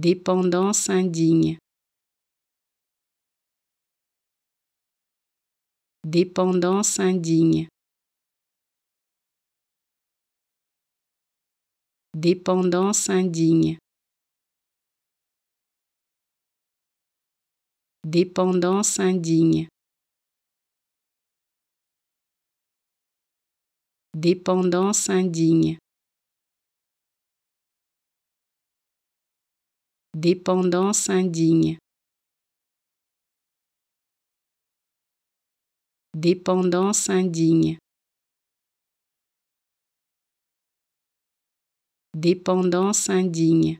dépendance indigne, dépendance indigne, dépendance indigne, dépendance indigne. Dépendance indigne. dépendance indigne, dépendance indigne, dépendance indigne,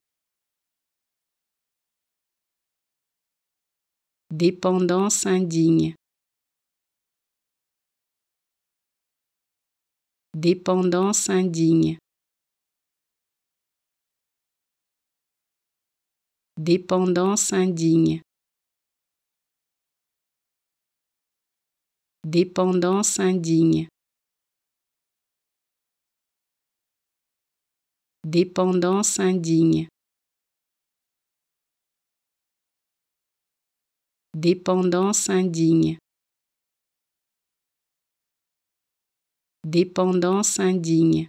dépendance indigne. Dépendance indigne. Dépendance indigne. Dépendance indigne. Dépendance indigne. Dépendance indigne. Dépendance indigne.